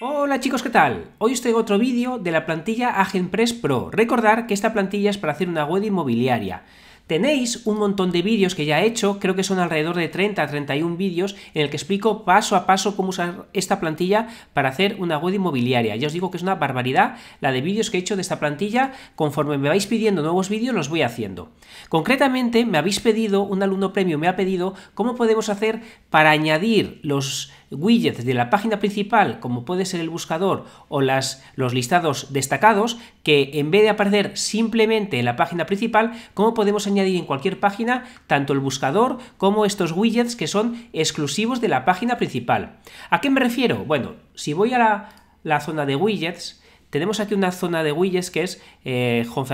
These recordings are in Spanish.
Hola chicos, ¿qué tal? Hoy os traigo otro vídeo de la plantilla AgentPress Pro. Recordar que esta plantilla es para hacer una web inmobiliaria. Tenéis un montón de vídeos que ya he hecho, creo que son alrededor de 30 a 31 vídeos en el que explico paso a paso cómo usar esta plantilla para hacer una web inmobiliaria. Ya os digo que es una barbaridad la de vídeos que he hecho de esta plantilla, conforme me vais pidiendo nuevos vídeos los voy haciendo. Concretamente me habéis pedido, un alumno premio me ha pedido cómo podemos hacer para añadir los widgets de la página principal, como puede ser el buscador o las, los listados destacados, que en vez de aparecer simplemente en la página principal, como podemos añadir en cualquier página tanto el buscador como estos widgets que son exclusivos de la página principal. ¿A qué me refiero? Bueno, si voy a la, la zona de widgets, tenemos aquí una zona de widgets que es eh, Home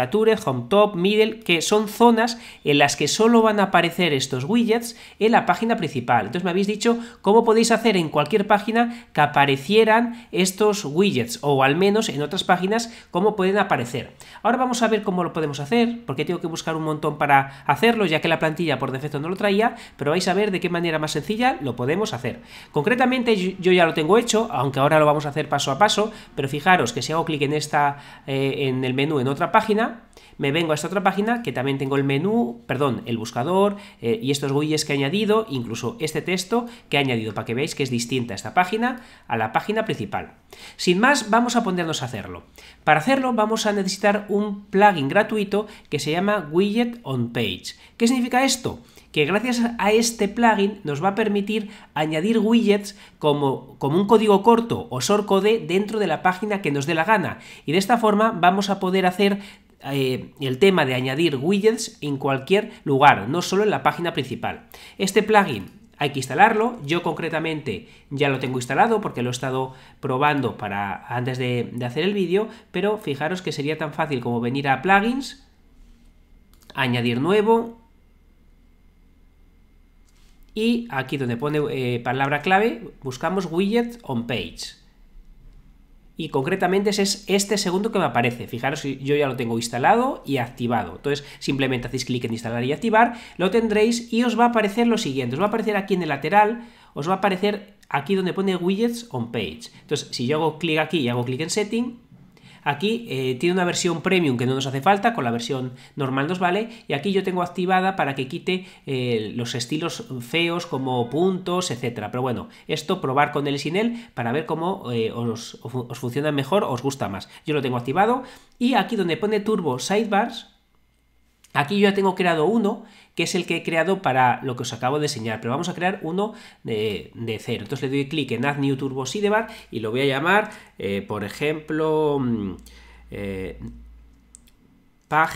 Home Top, Middle, que son zonas en las que solo van a aparecer estos widgets en la página principal. Entonces me habéis dicho cómo podéis hacer en cualquier página que aparecieran estos widgets, o al menos en otras páginas cómo pueden aparecer. Ahora vamos a ver cómo lo podemos hacer, porque tengo que buscar un montón para hacerlo, ya que la plantilla por defecto no lo traía, pero vais a ver de qué manera más sencilla lo podemos hacer. Concretamente yo ya lo tengo hecho, aunque ahora lo vamos a hacer paso a paso, pero fijaros que si hago clic en esta, eh, en el menú en otra página, me vengo a esta otra página que también tengo el menú, perdón, el buscador eh, y estos widgets que he añadido, incluso este texto que he añadido para que veáis que es distinta esta página a la página principal. Sin más, vamos a ponernos a hacerlo. Para hacerlo vamos a necesitar un plugin gratuito que se llama Widget on Page. ¿Qué significa esto? que gracias a este plugin nos va a permitir añadir widgets como, como un código corto o code dentro de la página que nos dé la gana. Y de esta forma vamos a poder hacer eh, el tema de añadir widgets en cualquier lugar, no solo en la página principal. Este plugin hay que instalarlo, yo concretamente ya lo tengo instalado porque lo he estado probando para antes de, hacer el vídeo, pero fijaros que sería tan fácil como venir a plugins, añadir nuevo, y aquí donde pone eh, palabra clave buscamos widget on page y concretamente es este segundo que me aparece. Fijaros, yo ya lo tengo instalado y activado. Entonces, simplemente hacéis clic en instalar y activar, lo tendréis y os va a aparecer lo siguiente. Os va a aparecer aquí en el lateral, os va a aparecer aquí donde pone widgets on page. Entonces, si yo hago clic aquí y hago clic en setting, Aquí eh, tiene una versión premium que no nos hace falta, con la versión normal nos vale, y aquí yo tengo activada para que quite eh, los estilos feos como puntos, etcétera. Pero bueno, esto probar con él y sin él para ver cómo eh, os, os funciona mejor, os gusta más. Yo lo tengo activado y aquí donde pone Turbo Sidebars, Aquí yo ya tengo creado uno, que es el que he creado para lo que os acabo de enseñar, pero vamos a crear uno de, cero. Entonces le doy clic en Add New Turbo Sidebar y lo voy a llamar, eh, por ejemplo, mm, eh,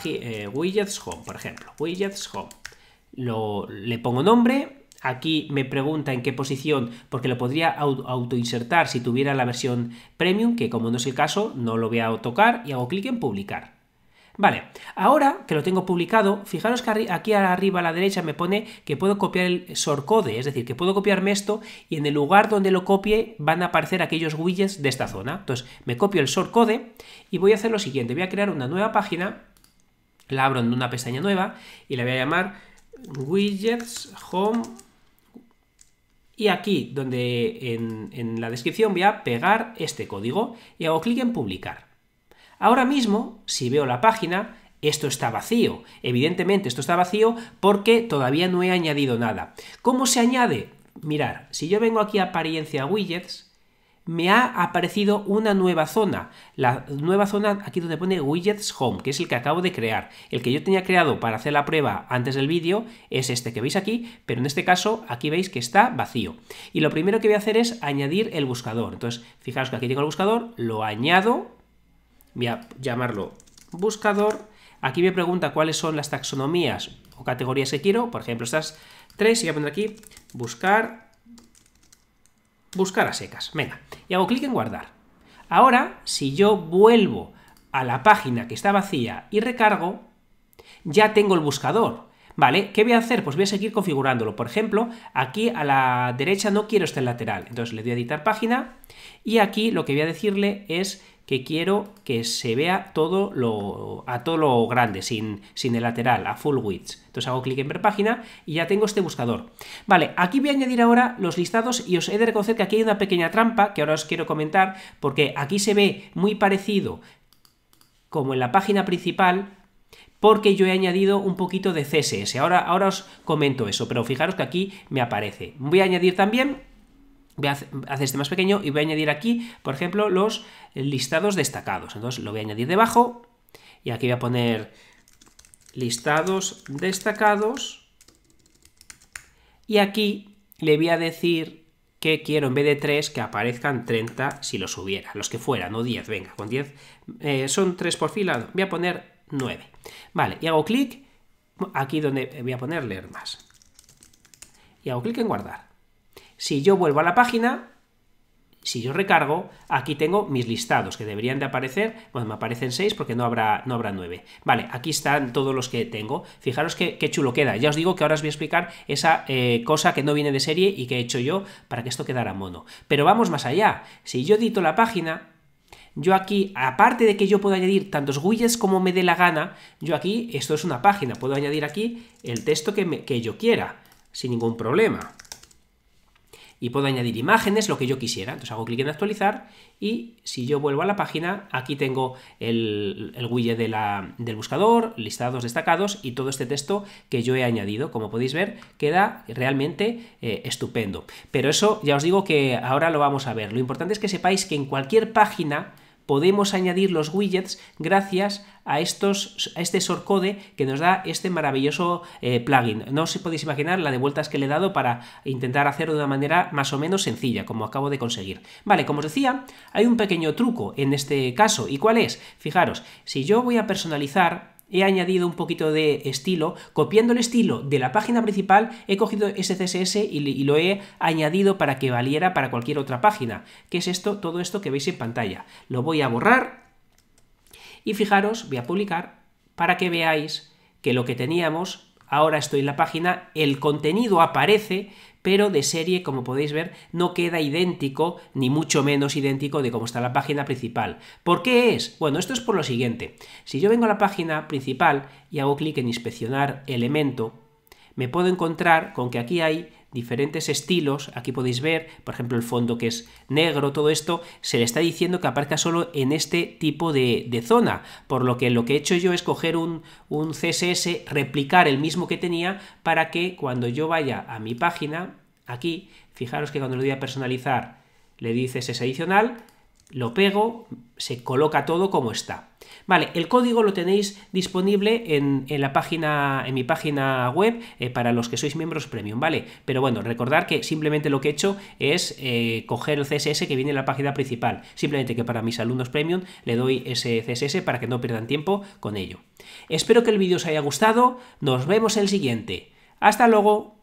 eh, Widgets Home, por ejemplo, Widgets Home. le pongo nombre, Aquí me pregunta en qué posición, porque lo podría autoinsertar si tuviera la versión premium, que como no es el caso, no lo voy a tocar y hago clic en publicar. Vale, ahora que lo tengo publicado, fijaros que aquí arriba a la derecha me pone que puedo copiar el shortcode, es decir, que puedo copiarme esto y en el lugar donde lo copie van a aparecer aquellos widgets de esta zona. Entonces, me copio el shortcode y voy a hacer lo siguiente, voy a crear una nueva página, la abro en una pestaña nueva y la voy a llamar widgets home y aquí, donde en, en la descripción voy a pegar este código y hago clic en publicar. Ahora mismo, si veo la página, esto está vacío. Evidentemente esto está vacío porque todavía no he añadido nada. ¿Cómo se añade? Mirar, si yo vengo aquí a apariencia widgets, me ha aparecido una nueva zona. La nueva zona aquí donde pone widgets home, que es el que acabo de crear. El que yo tenía creado para hacer la prueba antes del vídeo es este que veis aquí, pero en este caso aquí veis que está vacío. Y lo primero que voy a hacer es añadir el buscador. Entonces, fijaros que aquí tengo el buscador, lo añado voy a llamarlo buscador. Aquí me pregunta cuáles son las taxonomías o categorías que quiero. Por ejemplo, estas tres. Y voy a poner aquí buscar, buscar a secas. Venga. Y hago clic en guardar. Ahora, si yo vuelvo a la página que está vacía y recargo, ya tengo el buscador. ¿Vale? ¿Qué voy a hacer? Pues voy a seguir configurándolo. Por ejemplo, aquí a la derecha no quiero este lateral. Entonces le doy a editar página y aquí lo que voy a decirle es que quiero que se vea todo lo, a todo lo grande, sin, sin el lateral, a full width. Entonces hago clic en ver página y ya tengo este buscador. Vale, aquí voy a añadir ahora los listados y os he de reconocer que aquí hay una pequeña trampa que ahora os quiero comentar porque aquí se ve muy parecido como en la página principal porque yo he añadido un poquito de CSS. Ahora, ahora os comento eso, pero fijaros que aquí me aparece. Voy a añadir también voy a hacer este más pequeño y voy a añadir aquí, por ejemplo, los listados destacados. Entonces lo voy a añadir debajo y aquí voy a poner listados destacados y aquí le voy a decir que quiero en vez de 3 que aparezcan 30 si los hubiera, los que fueran, no 10, venga, con 10 eh, son 3 por fila, voy a poner 9. Vale, y hago clic aquí donde voy a poner leer más. Y hago clic en guardar. Si yo vuelvo a la página, si yo recargo, aquí tengo mis listados que deberían de aparecer. Bueno, me aparecen 6 porque no habrá, no habrá 9. Vale, aquí están todos los que tengo. Fijaros qué, qué chulo queda. Ya os digo que ahora os voy a explicar esa eh, cosa que no viene de serie y que he hecho yo para que esto quedara mono. Pero vamos más allá. Si yo edito la página, yo aquí, aparte de que yo puedo añadir tantos widgets como me dé la gana, yo aquí, esto es una página, puedo añadir aquí el texto que, que yo quiera, sin ningún problema y puedo añadir imágenes, lo que yo quisiera. Entonces hago clic en actualizar y si yo vuelvo a la página, aquí tengo el, el widget del buscador, listados destacados y todo este texto que yo he añadido. Como podéis ver, queda realmente eh, estupendo. Pero eso ya os digo que ahora lo vamos a ver. Lo importante es que sepáis que en cualquier página podemos añadir los widgets gracias a, estos, a este shortcode que nos da este maravilloso eh, plugin. No os podéis imaginar la de vueltas que le he dado para intentar hacerlo de una manera más o menos sencilla, como acabo de conseguir. Vale, como os decía, hay un pequeño truco en este caso. ¿Y cuál es? Fijaros, si yo voy a personalizar he añadido un poquito de estilo. Copiando el estilo de la página principal, he cogido ese CSS y, lo he añadido para que valiera para cualquier otra página. Que es esto? Todo esto que veis en pantalla. Lo voy a borrar y fijaros, voy a publicar para que veáis que lo que teníamos ahora estoy en la página, el contenido aparece, pero de serie, como podéis ver, no queda idéntico, ni mucho menos idéntico de cómo está la página principal. ¿Por qué es? Bueno, esto es por lo siguiente. Si yo vengo a la página principal y hago clic en inspeccionar elemento, me puedo encontrar con que aquí hay diferentes estilos, aquí podéis ver, por ejemplo, el fondo que es negro, todo esto, se le está diciendo que aparezca solo en este tipo de, de zona, por lo que lo que he hecho yo es coger un, un, CSS, replicar el mismo que tenía, para que cuando yo vaya a mi página, aquí, fijaros que cuando le doy a personalizar, le dices es adicional, lo pego, se coloca todo como está. Vale, el código lo tenéis disponible en, en la página, en mi página web eh, para los que sois miembros premium, ¿vale? Pero bueno, recordar que simplemente lo que he hecho es eh, coger el CSS que viene en la página principal. Simplemente que para mis alumnos premium le doy ese CSS para que no pierdan tiempo con ello. Espero que el vídeo os haya gustado. Nos vemos en el siguiente. ¡Hasta luego!